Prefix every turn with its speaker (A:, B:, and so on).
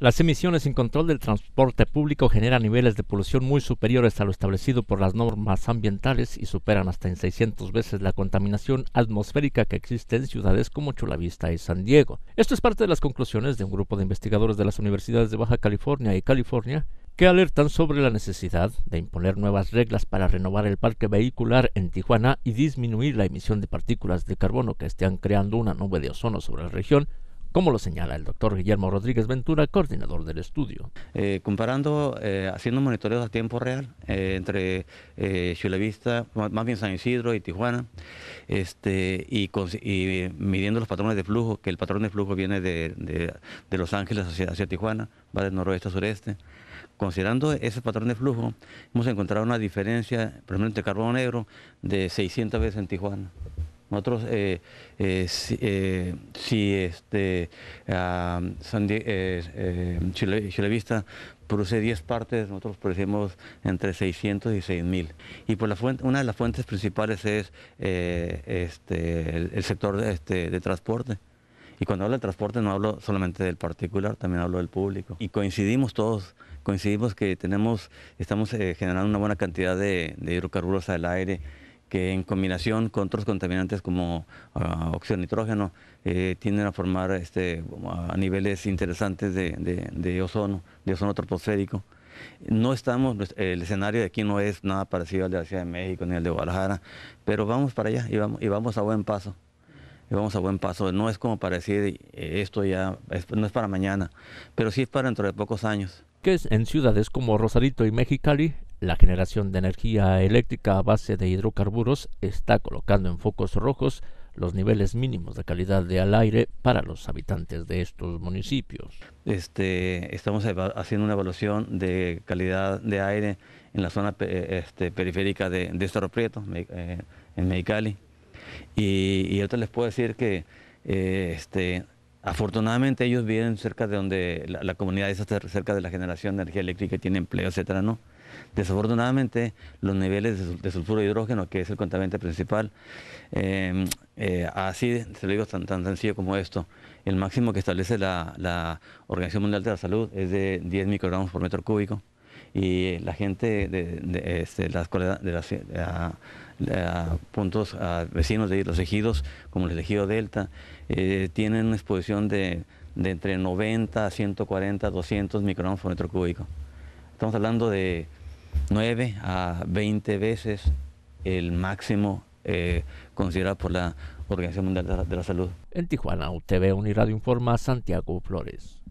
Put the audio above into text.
A: Las emisiones sin control del transporte público generan niveles de polución muy superiores a lo establecido por las normas ambientales y superan hasta en 600 veces la contaminación atmosférica que existe en ciudades como Chulavista y San Diego. Esto es parte de las conclusiones de un grupo de investigadores de las universidades de Baja California y California que alertan sobre la necesidad de imponer nuevas reglas para renovar el parque vehicular en Tijuana y disminuir la emisión de partículas de carbono que estén creando una nube de ozono sobre la región como lo señala el doctor Guillermo Rodríguez Ventura, coordinador del estudio.
B: Eh, comparando, eh, haciendo monitoreos a tiempo real eh, entre entre Vista, más bien San Isidro y Tijuana, este, y, midiendo los patrones de flujo, que el patrón de flujo viene de, Los Ángeles hacia, hacia Tijuana, va del noroeste a sureste. Considerando ese patrón de flujo, hemos encontrado una diferencia, por ejemplo, entre carbono negro de 600 veces en Tijuana. Nosotros, eh, eh, si, eh, este, Chilevista produce 10 partes, nosotros producimos entre 600 y 6.000. Y por pues la fuente, una de las fuentes principales es este, el, sector este, de transporte. Y cuando hablo de transporte no hablo solamente del particular, también hablo del público. Y coincidimos todos, coincidimos que tenemos, estamos generando una buena cantidad de hidrocarburos al aire que en combinación con otros contaminantes como uh, ah, óxido nitrógeno eh, tienden a formar este, a niveles interesantes de, de, ozono, de ozono troposférico. No estamos, pues, el escenario de aquí no es nada parecido al de la Ciudad de México ni al de Guadalajara, pero vamos para allá y vamos, y vamos a buen paso. Y vamos a buen paso. No es como para decir eh, esto ya, no es para mañana, pero sí es para dentro de pocos años. Que es en ciudades como Rosarito y Mexicali la generación de
A: energía eléctrica a base de hidrocarburos está colocando en focos rojos los niveles mínimos de calidad
B: del aire para los habitantes de estos municipios. Este, estamos haciendo una evaluación de calidad de aire en la zona este, periférica de, de eh, en Mexicali. Y, y te les puedo decir que eh, este, afortunadamente ellos viven cerca de donde la, comunidad está cerca de la generación de energía eléctrica y tiene empleo, etcétera, ¿no? Desafortunadamente, los niveles de sulfuro de hidrógeno, que es el contaminante principal, em, eh, así se lo digo tan, sencillo como esto, el máximo que establece la, Organización Mundial de la Salud es de 10 microgramos por metro cúbico y la gente de, este, las, puntos vecinos de los ejidos, como el ejido Delta, eh, tienen una exposición de, entre 90, a 140, 200 microgramos por metro cúbico. Estamos hablando de 9 a 20 veces el máximo eh, considerado por la Organización Mundial de la Salud. En Tijuana, UTV Uniradio informa
A: Santiago
B: Flores.